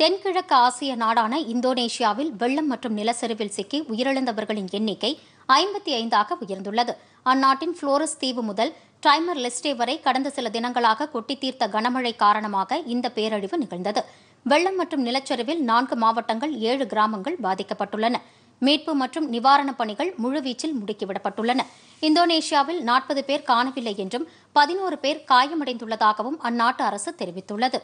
தென்கிழக்கு ஆசிய நாடான இந்தோனேஷியாவில் வெள்ளம் மற்றும் நிலச்சரிவில் சிக்கி உயிரிழந்தவர்களின் எண்ணிக்கை ஐம்பத்தி ஐந்தாக உயர்ந்துள்ளது அந்நாட்டின் புளோரஸ் தீவு முதல் டைமர் லெஸ்டே வரை கடந்த சில தினங்களாக கொட்டி தீர்த்த கனமழை காரணமாக இந்த பேரழிவு நிகழ்ந்தது வெள்ளம் மற்றும் நிலச்சரிவில் நான்கு மாவட்டங்கள் ஏழு கிராமங்கள் பாதிக்கப்பட்டுள்ளன மீட்பு மற்றும் நிவாரணப் பணிகள் முழுவீச்சில் முடுக்கிவிடப்பட்டுள்ளன இந்தோனேஷியாவில் நாற்பது பேர் காணவில்லை என்றும் பதினோரு பேர் காயமடைந்துள்ளதாகவும் அந்நாட்டு அரசு தெரிவித்துள்ளது